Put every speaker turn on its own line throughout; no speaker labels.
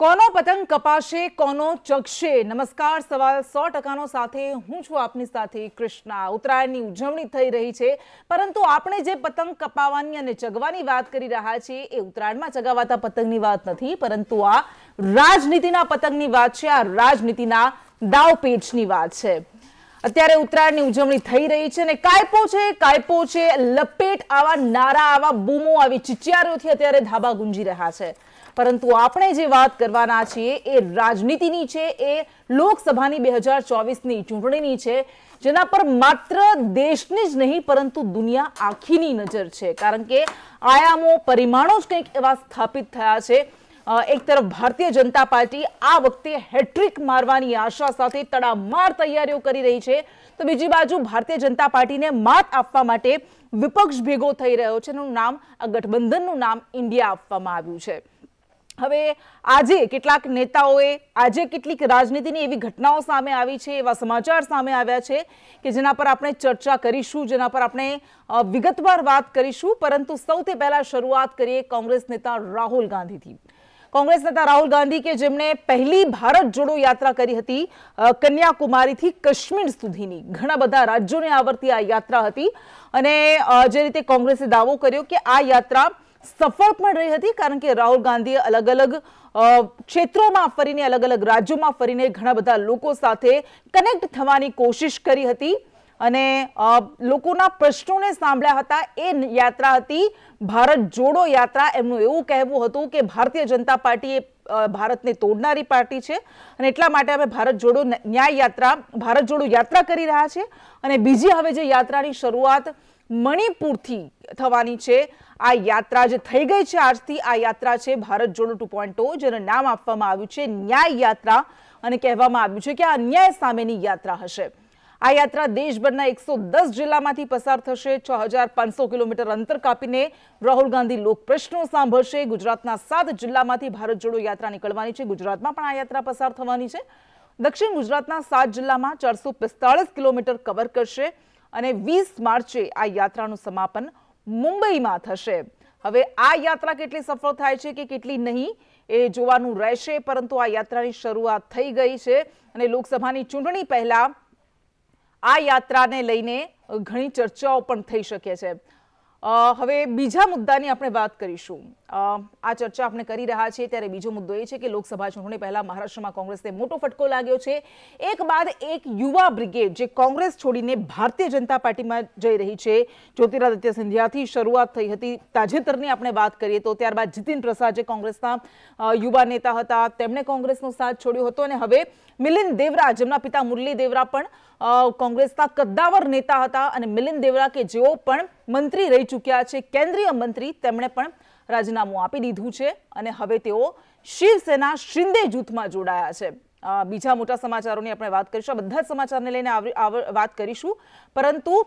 કોનો પતંગ કપાશે કોનો ચગશે નમસ્કાર સવાલ સો ટકાનો સાથે હું છું આપની સાથે કૃષ્ણા ઉત્તરાયણની ઉજવણી થઈ રહી છે પરંતુ આપણે જે પતંગ કપાવવાની અને ચગવાની વાત કરી રહ્યા છીએ એ ઉત્તરાયણમાં ચગાવાતા પતંગની વાત નથી પરંતુ આ રાજનીતિના પતંગની વાત છે આ રાજનીતિના દાવપેચની વાત છે અત્યારે ઉત્તરાયણની ઉજવણી થઈ રહી છે અને કાયપો છે કાયપો છે લપેટ આવા નારા આવા બૂમો આવી ચિચિયારોથી અત્યારે ધાબા ગુંજી રહ્યા છે પરંતુ આપણે જે વાત કરવાના છીએ એ રાજનીતિની છે એ લોકસભાની બે હજાર ચોવીસની ચૂંટણીની છે જેના પર માત્ર દેશની જ નહીં પરંતુ દુનિયા આખીની નજર છે કારણ કે આયામો પરિમાણો જ કંઈક એવા સ્થાપિત થયા છે એક તરફ ભારતીય જનતા પાર્ટી આ વખતે હેટ્રિક મારવાની આશા સાથે તડામાર તૈયારીઓ કરી રહી છે તો બીજી બાજુ ભારતીય જનતા પાર્ટીને માત આપવા માટે વિપક્ષ ભેગો થઈ રહ્યો છે એનું નામ આ ગઠબંધનનું નામ ઇન્ડિયા આપવામાં આવ્યું છે હવે આજે કેટલાક નેતાઓએ આજે કેટલીક રાજનીતિની એવી ઘટનાઓ સામે આવી છે એવા સમાચાર સામે આવ્યા છે કે જેના પર આપણે ચર્ચા કરીશું જેના પર આપણે વિગતવાર વાત કરીશું પરંતુ સૌથી પહેલાં શરૂઆત કરીએ કોંગ્રેસ નેતા રાહુલ ગાંધીથી કોંગ્રેસ નેતા રાહુલ ગાંધી કે જેમણે પહેલી ભારત જોડો યાત્રા કરી હતી કન્યાકુમારીથી કશ્મીર સુધીની ઘણા બધા રાજ્યોને આવરતી આ યાત્રા હતી અને જે રીતે કોંગ્રેસે દાવો કર્યો કે આ યાત્રા સફળ પણ રહી હતી કારણ કે રાહુલ ગાંધીએ અલગ અલગ ક્ષેત્રોમાં ફરીને અલગ અલગ રાજ્યોમાં ફરીને ઘણા બધા લોકો સાથે કનેક્ટ થવાની કોશિશ કરી હતી અને લોકોના પ્રશ્નોને સાંભળ્યા હતા એ યાત્રા હતી ભારત જોડો યાત્રા એમનું એવું કહેવું હતું કે ભારતીય જનતા પાર્ટી એ ભારતને તોડનારી પાર્ટી છે અને એટલા માટે અમે ભારત જોડો ન્યાય યાત્રા ભારત જોડો યાત્રા કરી રહ્યા છે અને બીજી હવે જે યાત્રાની શરૂઆત મણિપુરથી થવાની છે આ યાત્રા જે થઈ ગઈ છે આજથી આ યાત્રા છે ભારત જોડો ટુ પોઈન્ટ જેનું નામ આપવામાં આવ્યું છે ન્યાય યાત્રા અને કહેવામાં આવ્યું છે કે આ અન્યાય સામેની યાત્રા હશે આ યાત્રા દેશભરના એકસો દસ જિલ્લામાંથી પસાર થશે છ હજાર પાંચસો કિલોમીટર અંતર કાપીને રાહુલ ગાંધી લોકપ્રશ્નો સાંભળશે ગુજરાતના સાત જિલ્લામાંથી ભારત જોડો યાત્રા નીકળવાની છે ગુજરાતમાં પણ આ યાત્રા પસાર થવાની છે દક્ષિણ ગુજરાતના સાત જિલ્લામાં ચારસો કિલોમીટર કવર કરશે અને વીસ માર્ચે આ યાત્રાનું સમાપન મુંબઈમાં થશે હવે આ યાત્રા કેટલી સફળ થાય છે કે કેટલી નહીં એ જોવાનું રહેશે પરંતુ આ યાત્રાની શરૂઆત થઈ ગઈ છે અને લોકસભાની ચૂંટણી પહેલા આ યાત્રાને લઈને ઘણી ચર્ચાઓ પણ થઈ શકે છે હવે બીજા મુદ્દાની આપણે વાત કરીશું આ ચર્ચા આપણે કરી રહ્યા છીએ ત્યારે બીજો મુદ્દો એ છે કે લોકસભા ચૂંટણી પહેલા મહારાષ્ટ્રમાં કોંગ્રેસને મોટો ફટકો લાગ્યો છે એક બાદ એક યુવા બ્રિગેડ જે કોંગ્રેસ છોડીને ભારતીય જનતા પાર્ટીમાં જઈ રહી છે જ્યોતિરાદિત્ય સિંધિયાથી શરૂઆત થઈ હતી તાજેતરની આપણે વાત કરીએ તો ત્યારબાદ જીતિન પ્રસાદ જે કોંગ્રેસના યુવા નેતા હતા તેમણે કોંગ્રેસનો સાથ છોડ્યો હતો અને હવે મિલિન દેવરા જેમના પિતા મુરલી દેવરા પણ કોંગ્રેસના કદ્દાવર નેતા હતા અને મિલિન દેવરા કે જેઓ પણ મંત્રી રહી ચૂક્યા છે કેન્દ્રીય મંત્રી તેમણે પણ રાજીનામું આપી દીધું છે અને હવે તેઓ શિવસેના શિંદે જૂથમાં જોડાયા છે બીજા મોટા સમાચારોની આપણે વાત કરીશું બધા જ સમાચારને લઈને વાત કરીશું પરંતુ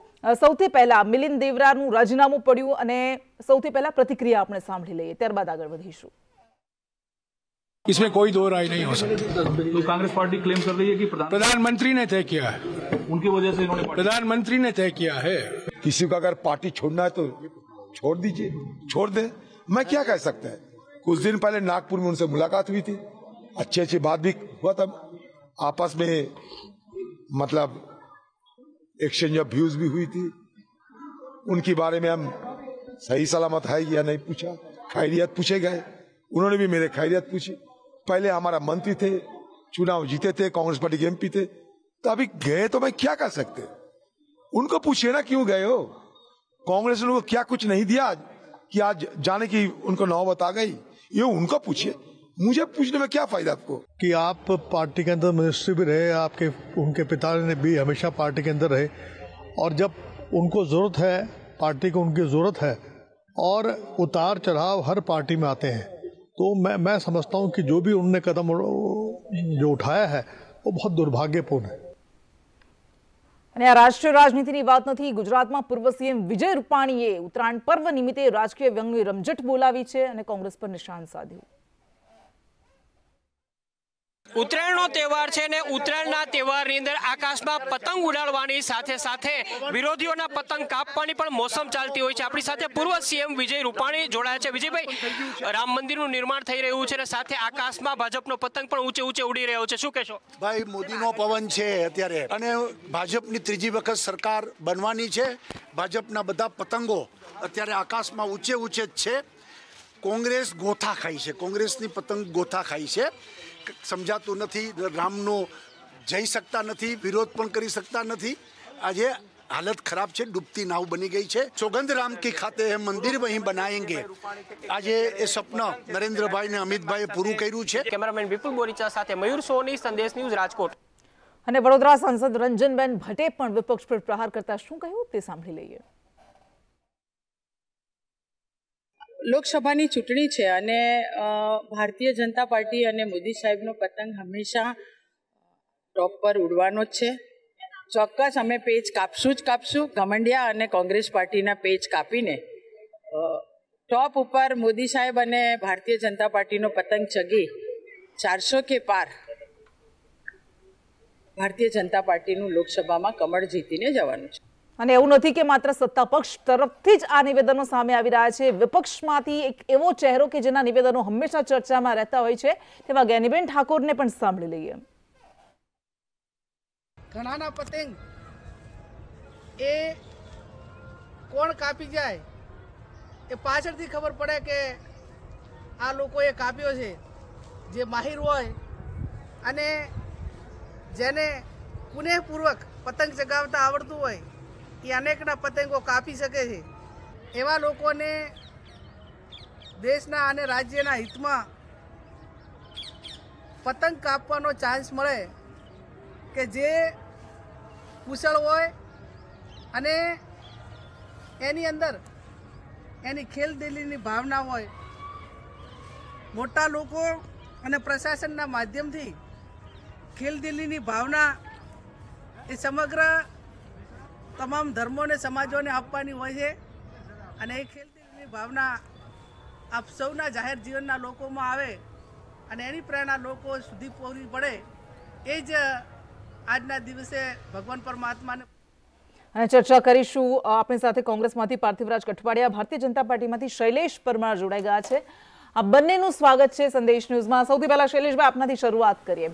સૌથી પહેલા મિલિંદ દેવરાનું રાજીનામું પડ્યું અને સૌથી પહેલા પ્રતિક્રિયા આપણે સાંભળી લઈએ ત્યારબાદ આગળ વધીશું
इसमें कोई दो राय नहीं हो सकती तो कांग्रेस पार्टी क्लेम कर रही है कि प्रधानमंत्री ने तय किया है उनकी वजह से इन्होंने प्रधानमंत्री ने तय किया है किसी को अगर पार्टी छोड़ना है तो छोड़ दीजिए छोड़ दे मैं क्या कह सकते हैं कुछ दिन पहले नागपुर में उनसे मुलाकात हुई थी अच्छे अच्छी बात भी हुआ था आपस में मतलब एक्सचेंज ऑफ व्यूज भी हुई थी उनके बारे में हम सही सलामत है या नहीं पूछा खैरियत पूछे गए उन्होंने भी मेरे खैरियत पूछी पहले हमारा मंत्री थे चुनाव जीते थे कांग्रेस पार्टी के एमपी थे तो अभी गए तो मैं क्या कर सकते उनको पूछे ना क्यों गए हो कांग्रेस ने उनको क्या कुछ नहीं दिया आज कि आज जाने की उनको नौ बता गई ये उनका पूछिए मुझे पूछने में क्या फायदा आपको कि आप पार्टी के अंदर मिनिस्ट्री भी रहे आपके उनके पिता ने भी हमेशा पार्टी के अंदर रहे और जब उनको ज़रूरत है पार्टी को उनकी ज़रूरत है और उतार चढ़ाव हर पार्टी में आते हैं तो मैं मैं समझता हूँ कि जो भी उनने कदम जो उठाया है वो बहुत दुर्भाग्यपूर्ण है
અને આ રાષ્ટ્રીય રાજનીતિની વાત નથી ગુજરાતમાં પૂર્વ સીએમ વિજય રૂપાણીએ ઉત્તરાયણ પર્વ નિમિત્તે રાજકીય વ્યંગની રમઝટ બોલાવી છે અને કોંગ્રેસ પર નિશાન સાધ્યું
ઉત્તરાયણનો તહેવાર છે ને ઉત્તરાયણના તહેવારની અંદર આકાશમાં પતંગ ઉડાડવાની સાથે સાથે વિરોધીઓના પતંગ કાપવાની પણ મોસમ ચાલતી હોય છે આપણી સાથે પૂર્વ સીએમ વિજય રૂપાણી જોડાયા છે વિજયભાઈ રામ મંદિરનું નિર્માણ થઈ રહ્યું છે અને સાથે આકાશમાં ભાજપનો પતંગ પણ ઊંચે ઊંચે ઉડી રહ્યો છે શું કહેશો
ભાઈ મોદીનો પવન છે અત્યારે અને ભાજપની ત્રીજી વખત સરકાર બનવાની છે ભાજપના બધા પતંગો અત્યારે આકાશમાં ઊંચે ઊંચે જ છે કોંગ્રેસ ગોથા ખાઈ છે કોંગ્રેસની પતંગ ગોથા ખાઈ છે સમજાતું નથી રામનો જઈ શકતા નથી વિરોધ પણ કરી શકતા નથી આજે હાલત ખરાબ છે ડૂબતી નાવ બની ગઈ છે સોગંધ રામ કી ખાતે એ મંદિર
અહીં બનાવેંગે આજે એ સ્વપ્ન નરેન્દ્રભાઈ ને અમિતભાઈએ પૂરું કર્યું છે કેમેરામેન વિપુલ બોરીચા સાથે મયુર સોની સંદેશ ન્યૂઝ રાજકોટ
અને વડોદરા સાંસદ રંજનબેન ભટ્ટે પણ વિપક્ષ પર પ્રહાર કરતા શું કહ્યું તે સાંભળી લઈએ લોકસભાની ચૂંટણી છે અને ભારતીય જનતા પાર્ટી અને મોદી સાહેબનો પતંગ હંમેશા ટોપ પર ઉડવાનો જ છે ચોક્કસ અમે પેજ કાપશું જ કાપશું ઘમંડિયા અને કોંગ્રેસ પાર્ટીના પેજ કાપીને ટોપ ઉપર મોદી સાહેબ અને ભારતીય જનતા પાર્ટીનો પતંગ ચગી ચારસો કે પાર ભારતીય જનતા પાર્ટીનું લોકસભામાં કમળ જીતીને જવાનું છે અને એવું નથી કે માત્ર સત્તા પક્ષ તરફથી જ આ નિવેદનો સામે આવી રહ્યા છે વિપક્ષમાંથી એક એવો ચહેરો કે જેના નિવેદનો હંમેશા ચર્ચામાં રહેતા હોય છે તેવા ગેનીબેન ઠાકોરને પણ સાંભળી લઈએ
ઘણાના પતંગ એ કોણ કાપી જાય એ પાછળથી ખબર પડે કે આ લોકોએ કાપ્યો છે જે માહિર હોય અને જેને કુનેહપૂર્વક પતંગ ચગાવતા આવડતું હોય એ અનેકના પતંગો કાપી શકે છે એવા લોકોને દેશના અને રાજ્યના હિતમાં પતંગ કાપવાનો ચાન્સ મળે કે જે કુશળ હોય અને એની અંદર એની ખેલદિલીની ભાવના હોય મોટા લોકો અને પ્રશાસનના માધ્યમથી ખેલદિલીની ભાવના એ સમગ્ર તમામ ધર્મોને સમાજોને આપવાની હોય છે અને એ ખેલદીલની ભાવના આપ સૌના જાહેર જીવનના લોકોમાં આવે અને એની પ્રેરણા લોકો સુધી પૂરી પડે એ જ આજના દિવસે ભગવાન પરમાત્માને
અને ચર્ચા કરીશું આપણી સાથે કોંગ્રેસમાંથી પાર્થિવરાજ કઠવાડિયા ભારતીય જનતા પાર્ટીમાંથી શૈલેષ પરમાર જોડાઈ ગયા છે આ બંનેનું સ્વાગત છે સંદેશ ન્યૂઝમાં સૌથી પહેલાં શૈલેષભાઈ આપનાથી શરૂઆત કરીએ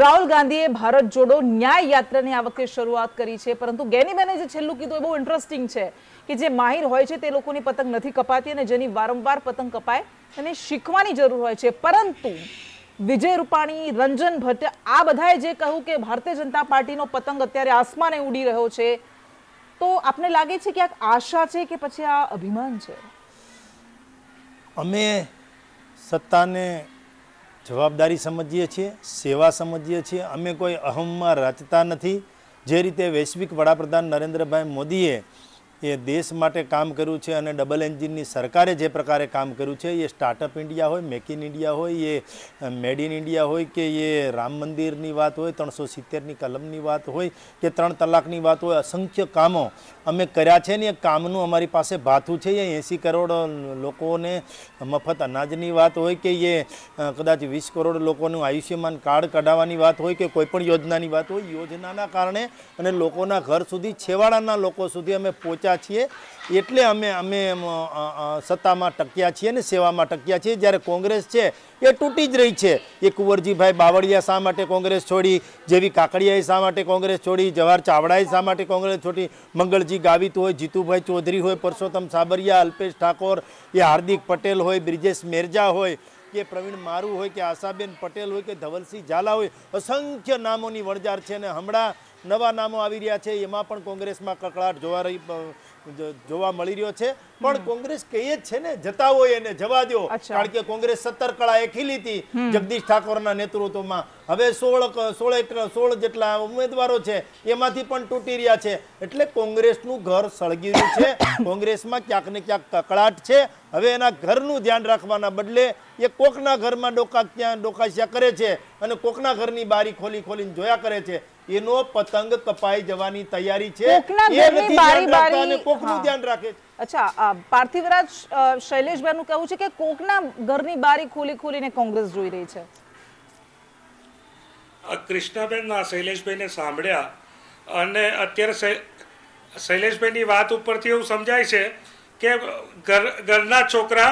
રાહુલ ગાંધીએ ભારત જોડો ન્યાય યાત્રાની આ વખતે શરૂઆત કરી છે પરંતુ ગેની ગેનીબેને જે છેલ્લું કીધું એ બહુ ઇન્ટરેસ્ટિંગ છે કે જે માહિર હોય છે તે લોકોની પતંગ નથી કપાતી અને જેની વારંવાર પતંગ કપાય એને શીખવાની જરૂર હોય છે પરંતુ વિજય રૂપાણી રંજન ભટ્ટ આ બધાએ જે કહ્યું કે ભારતીય જનતા પાર્ટીનો પતંગ અત્યારે આસમાને ઉડી રહ્યો છે તો આપને લાગે છે કે આ આશા છે કે પછી આ અભિમાન છે
અમે સત્તાને જવાબદારી સમજીએ છીએ સેવા સમજીએ છીએ અમે કોઈ અહમમાં રચતા નથી જે રીતે વૈશ્વિક વડાપ્રધાન નરેન્દ્રભાઈ મોદીએ એ દેશ માટે કામ કર્યું છે અને ડબલ એન્જિનની સરકારે જે પ્રકારે કામ કર્યું છે એ સ્ટાર્ટઅપ ઇન્ડિયા હોય મેક ઇન ઇન્ડિયા હોય એ મેડ ઇન ઇન્ડિયા હોય કે એ રામ મંદિરની વાત હોય ત્રણસો સિત્તેરની કલમની વાત હોય કે ત્રણ તલાકની વાત હોય અસંખ્ય કામો અમે કર્યા છે ને એ કામનું અમારી પાસે ભાથું છે એ એંસી કરોડ લોકોને મફત અનાજની વાત હોય કે એ કદાચ વીસ કરોડ લોકોનું આયુષ્યમાન કાર્ડ કઢાવવાની વાત હોય કે કોઈપણ યોજનાની વાત હોય યોજનાના કારણે અને લોકોના ઘર સુધી છેવાડાના લોકો સુધી અમે પહોંચ્યા ટક્યા છીએ એટલે અમે અમે સત્તામાં ટક્યા છીએ ને સેવામાં ટક્યા છીએ જ્યારે કોંગ્રેસ છે એ તૂટી જ રહી છે એ કુંવરજીભાઈ બાવળિયા શા માટે કોંગ્રેસ છોડી જેવી કાકડિયાએ શા માટે કોંગ્રેસ છોડી જવાહર ચાવડાએ શા માટે કોંગ્રેસ છોડી મંગળજી ગાવિત હોય જીતુભાઈ ચૌધરી હોય પરસોત્તમ સાબરિયા અલ્પેશ ઠાકોર એ હાર્દિક પટેલ હોય બ્રિજેશ મેરજા હોય કે પ્રવીણ મારું હોય કે આશાબેન પટેલ હોય કે ધવલસિંહ ઝાલા હોય અસંખ્ય નામોની વણજાર છે અને હમણાં નવા નામો આવી રહ્યા છે એમાં પણ કોંગ્રેસમાં કકળાટ જોવા રહી જોવા મળી રહ્યો છે પણ કોંગ્રેસ કહીએ છે ને જતા હોય એને જવા દો કારણ કે કોંગ્રેસ સત્તર કળા એ ખીલી જગદીશ ઠાકોરના નેતૃત્વમાં હવે સોળ સોળ સોળ જેટલા ઉમેદવારો છે એમાંથી પણ તૂટી રહ્યા છે એટલે કોંગ્રેસનું ઘર સળગી રહ્યું છે કોંગ્રેસમાં ક્યાંક ને ક્યાંક કકળાટ છે હવે એના ઘરનું ધ્યાન રાખવાના બદલે એ કોકના ઘરમાં ડોકા ક્યાં ડોકાશ્યા કરે છે અને કોકના ઘરની બારી ખોલી ખોલીને જોયા કરે છે એનો પતંગ તપાઈ જવાની તૈયારી છે
અચ્છા પાર્થિવરાજ શૈલેષભાઈનું કહેવું છે કે કોકના ઘરની બારી ખોલી ખોલીને કોંગ્રેસ જોઈ રહી છે
કૃષ્ણાબેનના શૈલેષભાઈને સાંભળ્યા અને અત્યારે શૈલેષભાઈની વાત ઉપરથી એવું સમજાય છે કે ઘર ઘરના છોકરા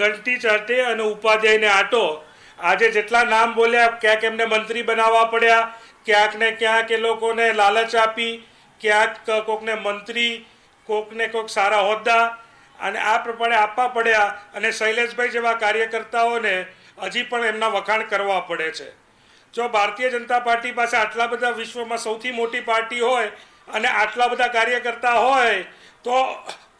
ઘંટી ચાટે અને ઉપાધ્યાયને આટો આજે જેટલા નામ બોલ્યા ક્યાંક એમને મંત્રી બનાવવા પડ્યા ક્યાંક ને ક્યાંક એ લોકોને લાલચ આપી ક્યાંક કોકને મંત્રી કોકને કોઈક સારા હોદ્દા અને આ પ્રમાણે આપવા પડ્યા અને શૈલેષભાઈ જેવા કાર્યકર્તાઓને હજી પણ એમના વખાણ કરવા પડે છે જો ભારતીય જનતા પાર્ટી પાસે આટલા બધા વિશ્વમાં સૌથી મોટી પાર્ટી હોય અને આટલા બધા કાર્યકર્તા હોય તો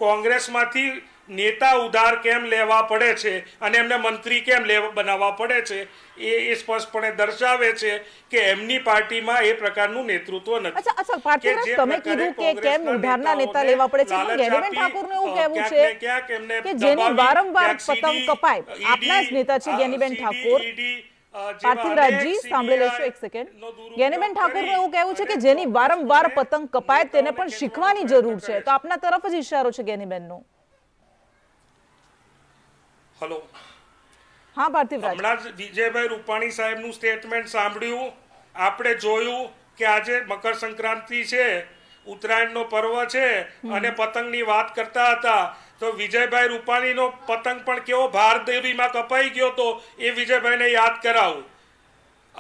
કોંગ્રેસમાંથી નેતા ઉધાર કેમ લેવા પડે છે અને એમને મંત્રી કેમ લેવા બનાવવા પડે છે એ એ સ્પષ્ટપણે દર્શાવે છે કે એમની પાર્ટીમાં એ પ્રકારનું નેતૃત્વ
નથી તમે કીધું કે કેમ ઉધારના નેતા લેવા પડે છે ગેરીબેન ઠાકોરનું એવું કહેવું છે કે જેની વારંવાર પતંગ કપાય આપના જ નેતા છે ગેનીબેન ઠાકોર પાર્થિવરાજજી સાંભળી લેશો એક સેકન્ડ જ્ઞાનીબેન ઠાકોરનું એવું કહેવું છે કે જેની વારંવાર પતંગ કપાય તેને પણ શીખવાની જરૂર છે તો આપના તરફ જ ઈશારો છે જ્ઞાનીબેનનો હલો હા
પાર્થિવરાજ હમણાં વિજયભાઈ રૂપાણી સાહેબનું સ્ટેટમેન્ટ સાંભળ્યું આપણે જોયું કે આજે મકર સંક્રાંતિ છે ઉત્તરાયણનો પર્વ છે અને પતંગની વાત કરતા હતા તો વિજયભાઈ રૂપાણીનો પતંગ પણ કેવો ભારદેવીમાં કપાઈ ગયો તો એ વિજયભાઈને યાદ કરાવું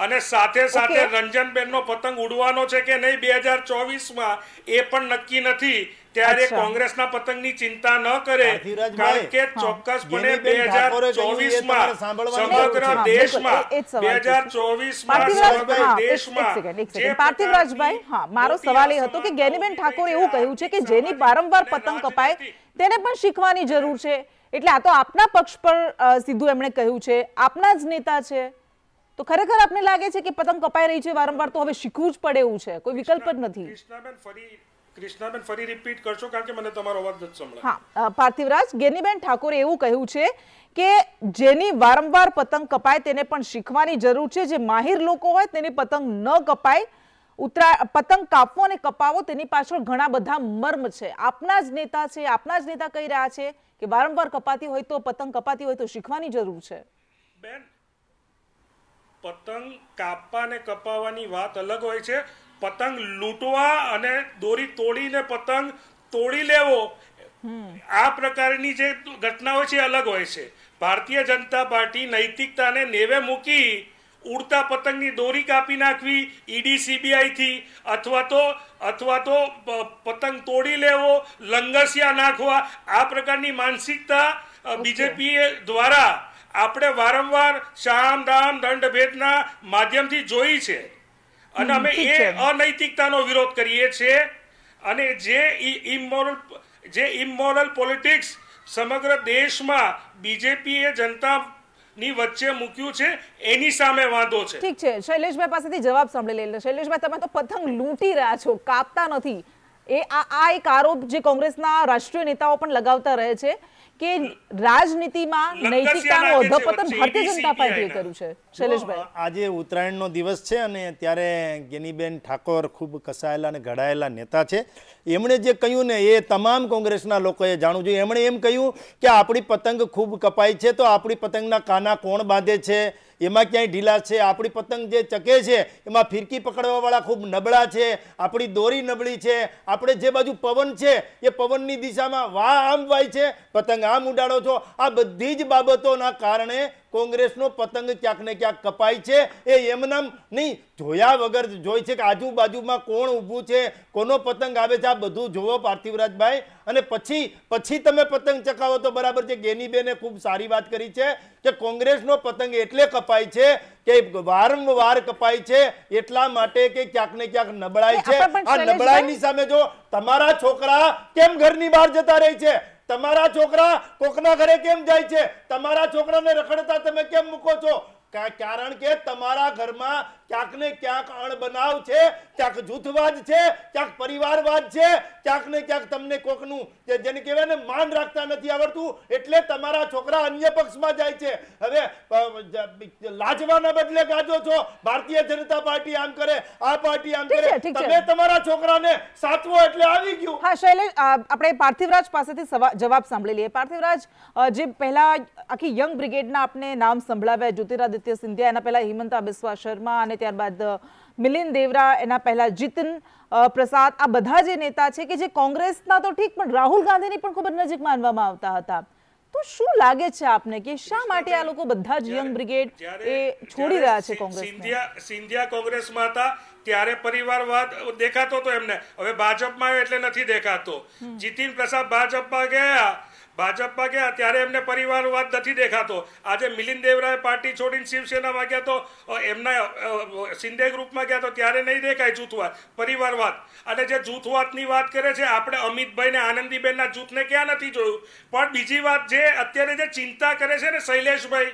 અને સાથે સાથે રંજનબેનનો પતંગ ઉડવાનો છે કે નહીં બે હજાર ચોવીસમાં એ પણ નક્કી નથી ત્યારે કોંગ્રેસના પતંગની ચિંતા ન કરે કારણ કે ચોક્કસપણે બે હજાર ચોવીસમાં સમગ્ર દેશમાં બે હજાર ચોવીસમાં સમગ્ર દેશમાં
પાર્થિવરાજભાઈ હા મારો સવાલ એ હતો કે ગેનીબેન ઠાકોર એવું કહ્યું છે કે જેની વારંવાર પતંગ કપાય તેને પણ શીખવાની જરૂર છે એટલે આ તો આપના પક્ષ પર સીધું એમણે કહ્યું છે આપના જ નેતા છે તો ખરેખર આપને લાગે છે કે પતંગ કપાઈ રહી છે વારંવાર તો હવે શીખવું જ પડે એવું છે કોઈ વિકલ્પ જ
નથી કૃષ્ણાબેન ફરી રિપીટ કરશો કારણ કે મને તમારો અવાજ નથી સંભળાય
હા પાર્થિવરાજ ગેનીબેન ઠાકોરે એવું કહ્યું છે કે જેની વારંવાર પતંગ કપાય તેને પણ શીખવાની જરૂર છે જે માહિર લોકો હોય તેની પતંગ ન કપાય ઉતરા પતંગ કાપવો અને કપાવો તેની પાછળ ઘણા બધા મર્મ છે આપના જ નેતા છે આપના જ નેતા કહી રહ્યા છે કે વારંવાર કપાતી હોય તો પતંગ કપાતી હોય તો શીખવાની જરૂર છે
બેન પતંગ કાપવા ને કપાવવાની વાત અલગ હોય છે પતંગ લૂંટવા અને દોરી તોડીને પતંગ તોડી લેવો આ પ્રકારની જે ઘટનાઓ છે અલગ હોય છે ભારતીય જનતા પાર્ટી નૈતિકતાને નેવે મૂકી ઉડતા પતંગની દોરી કાપી નાખવી ઈડી સીબીઆઈથી અથવા તો અથવા તો પતંગ તોડી લેવો લંગસિયા નાખવા આ પ્રકારની માનસિકતા બીજેપી દ્વારા આપણે વારંવાર શામ દામ દંડ ભેદના માધ્યમથી જોઈ છે અને અમે એ અનૈતિકતાનો વિરોધ કરીએ છીએ અને જે ઇમોરલ જે ઇમોરલ પોલિટિક્સ સમગ્ર દેશમાં બીજેપીએ જનતા ની વચ્ચે મૂક્યું છે એની સામે વાંધો છે ઠીક
છે શૈલેષભાઈ પાસેથી જવાબ સાંભળી લઈએ શૈલેષભાઈ તમે તો પતંગ લૂંટી રહ્યા છો કાપતા નથી એ આ એક આરોપ જે કોંગ્રેસના રાષ્ટ્રીય નેતાઓ પણ લગાવતા રહે છે કે રાજનીતિમાં નૈતિકતાનો અધપતન ભારતીય જનતા પાર્ટીએ કર્યું છે શૈલેષભાઈ
આજે ઉત્તરાયણનો દિવસ છે અને ત્યારે ગેનીબેન ઠાકોર ખૂબ કસાયેલા અને ઘડાયેલા નેતા છે એમણે જે કહ્યું ને એ તમામ કોંગ્રેસના લોકોએ જાણવું જોઈએ એમણે એમ કહ્યું કે આપણી પતંગ ખૂબ કપાય છે તો આપણી પતંગના કાના કોણ બાંધે છે એમાં ક્યાંય ઢીલા છે આપણી પતંગ જે ચકે છે એમાં ફિરકી પકડવાવાળા ખૂબ નબળા છે આપણી દોરી નબળી છે આપણે જે બાજુ પવન છે એ પવનની દિશામાં વાહ આમ વાય છે પતંગ આમ ઉડાડો છો આ બધી જ બાબતોના કારણે કોંગ્રેસનો પતંગ ક્યાંક ને ક્યાંક કપાય છે એ એમનામ નહીં જોયા વગર જોઈ છે કે આજુબાજુમાં કોણ ઊભું છે કોનો પતંગ આવે છે આ બધું જોવો પાર્થિવરાજભાઈ અને પછી પછી તમે પતંગ ચકાવો તો બરાબર છે ગેનીબેને ખૂબ સારી વાત કરી છે કે કોંગ્રેસનો પતંગ એટલે કપાય છે કે વારંવાર કપાય છે એટલા માટે કે ક્યાંક ને ક્યાંક નબળાય છે આ નબળાઈની સામે જો તમારા છોકરા કેમ ઘરની બહાર જતા રહે છે તમારા છોકરા કોકના ઘરે કેમ જાય છે તમારા છોકરાને રખડતા તમે કેમ મૂકો છો કારણ કે તમારા ઘરમાં ક્યાંક ને ક્યાંક અણબનાવ છે ક્યાંક જૂથવાદ છે ક્યાંક પરિવારવાદ છે ક્યાંક ને ક્યાંક તમને કોકનું જેને કહેવાય ને માન રાખતા નથી આવડતું એટલે તમારા છોકરા અન્ય પક્ષમાં જાય છે હવે લાજવાના બદલે
ગાજો છો ભારતીય જનતા પાર્ટી આમ કરે આ પાર્ટી આમ કરે તમે તમારા છોકરાને સાચવો એટલે આવી ગયું હા શૈલેષ આપણે પાર્થિવરાજ પાસેથી જવાબ સાંભળી લઈએ પાર્થિવરાજ જે પહેલા આખી યંગ બ્રિગેડના આપણે નામ સંભળાવ્યા જ્યોતિરાદિત્ય સિંધિયા એના પહેલા હિમંતા બિસ્વા શર્મા અને ત્યારબાદ મિલિન દેવરા એના પહેલાં જીતન પ્રસાદ આ બધા જે નેતા છે કે જે કોંગ્રેસના તો ઠીક પણ રાહુલ ગાંધીની પણ ખૂબ જ નજીક માનવામાં આવતા હતા તો શું લાગે છે આપને કે શા માટે આ લોકો બધા જ યંગ બ્રિગેડ એ છોડી રહ્યા છે કોંગ્રેસ સિંધિયા
સિંધિયા કોંગ્રેસમાં હતા ત્યારે પરિવારવાદ દેખાતો હતો એમને હવે ભાજપમાં એટલે નથી દેખાતો જીતિન પ્રસાદ ભાજપમાં ગયા ભાજપમાં ગયા ત્યારે એમને પરિવારવાદ નથી દેખાતો આજે મિલિંદ દેવરાય પાર્ટી છોડીને શિવસેનામાં ગયા તો એમના શિંદે ગ્રુપમાં ગયા તો ત્યારે નહીં દેખાય જૂથવાદ પરિવારવાદ અને જે જૂથવાદની વાત કરે છે આપણે અમિતભાઈને આનંદીબેનના જૂથને ક્યાં નથી જોયું પણ બીજી વાત જે અત્યારે જે ચિંતા કરે છે ને શૈલેષભાઈ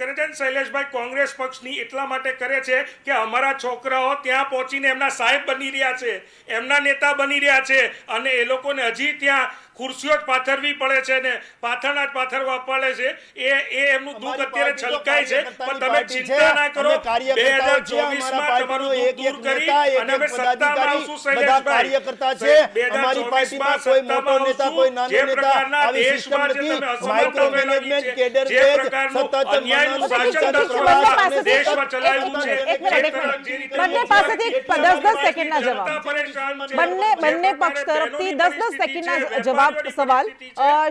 કરે છે શૈલેષભાઈ કોંગ્રેસ પક્ષની એટલા માટે કરે છે કે અમારા છોકરાઓ ત્યાં પહોંચીને એમના સાહેબ બની રહ્યા છે એમના નેતા બની રહ્યા છે અને એ લોકોને હજી ત્યાં ખુરશીઓ જ પાથરવી પડે છે ને પાથરણા જ પાથરવા પડે છે એ એ એમનું દુઃખ અત્યારે છલકાય છે પણ તમે ચિંતા ના કરો બે હજાર ચોવીસ માં તમારું દુઃખ દૂર કરી અને અમે સત્તામાં આવશું
શૈલેષભાઈ બે હજાર ચોવીસ માં સત્તામાં આવશું જે પ્રકારના દેશમાં જે તમે અસમર્થતા ફેલાવી છે જે પ્રકારનું અન્યાયનું શાસન
દસ દેશમાં ચલાવ્યું છે બંને પાસેથી દસ દસ સેકન્ડના જવાબ
બંને બંને પક્ષ તરફથી દસ દસ સેકન્ડના જવાબ આ સવાલ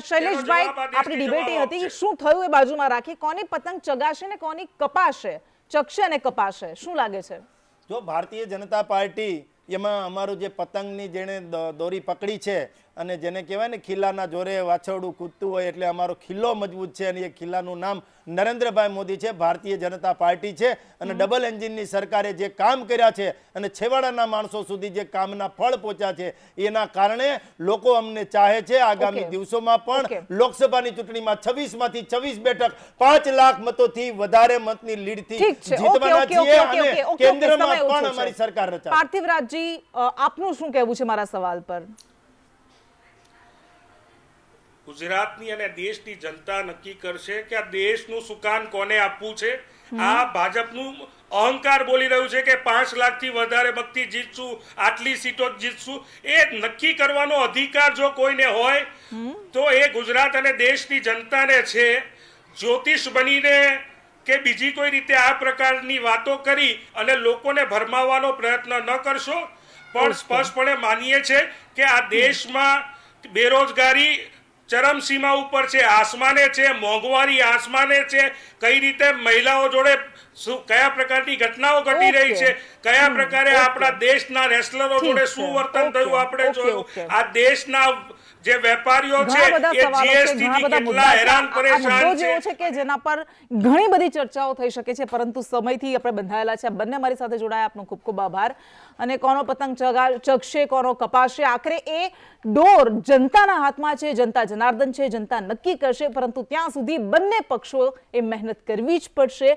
શૈલેષભાઈ આપણી ડિબેટ એ
હતી શું થયું એ બાજુમાં રાખી કોની પતંગ ચગાશે ને કોની કપાશે ચકશે ને કપાશે શું લાગે છે
જો ભારતીય જનતા પાર્ટી એમાં અમારું જે પતંગની જેણે દોરી પકડી છે અને જેને કહેવાય ને ખિલ્લાના જોરે વાછરડું કૂદતું હોય એટલે અમારો ખિલ્લો મજબૂત છે અને એ ખિલ્લાનું નામ નરેન્દ્રભાઈ મોદી છે ભારતીય જનતા પાર્ટી છે અને ડબલ એન્જિનની સરકારે જે કામ કર્યા છે અને છેવાડાના માણસો સુધી જે કામના ફળ પહોંચ્યા છે એના કારણે લોકો અમને ચાહે છે આગામી દિવસોમાં પણ લોકસભાની ચૂંટણીમાં છવ્વીસ માંથી છવ્વીસ બેઠક પાંચ લાખ મતોથી વધારે મતની લીડથી જીતવાના છીએ અને કેન્દ્રમાં પણ અમારી
સરકાર રચા પાર્થિવરાજજી આપનું શું કહેવું છે મારા સવાલ પર
ગુજરાતની
અને દેશની જનતા નક્કી કરશે કે આ દેશનું સુકાન કોને આપવું છે આ ભાજપનું અહંકાર બોલી રહ્યું છે કે પાંચ લાખથી વધારે મતથી જીતશું આટલી સીટો જીતશું એ નક્કી કરવાનો અધિકાર જો કોઈને હોય તો એ ગુજરાત અને દેશની જનતાને છે જ્યોતિષ બનીને કે બીજી કોઈ રીતે આ પ્રકારની વાતો કરી અને લોકોને ભરમાવવાનો પ્રયત્ન ન કરશો પણ સ્પષ્ટપણે માનીએ છે કે આ દેશમાં બેરોજગારી ચરમસીમા ઉપર છે આસમાને છે મોંઘવારી આસમાને છે કઈ રીતે મહિલાઓ જોડે શું કયા પ્રકારની ઘટનાઓ ઘટી રહી છે કયા પ્રકારે આપણા દેશના રેસલરો જોડે શું વર્તન થયું આપણે જોયું આ દેશના જે વેપારીઓ છે એ જીએસટી થી કેટલા હેરાન પરેશાન
છે કે જેના પર ઘણી બધી ચર્ચાઓ થઈ શકે છે પરંતુ સમયથી આપણે બંધાયેલા છે બંને મારી સાથે જોડાયા આપનો ખૂબ ખૂબ આભાર અને કોનો પતંગ ચગા ચગશે કોનો કપાશે આખરે એ ડોર જનતાના હાથમાં છે જનતા જનાર્દન છે જનતા નક્કી કરશે પરંતુ ત્યાં સુધી બંને પક્ષો એ મહેનત કરવી જ પડશે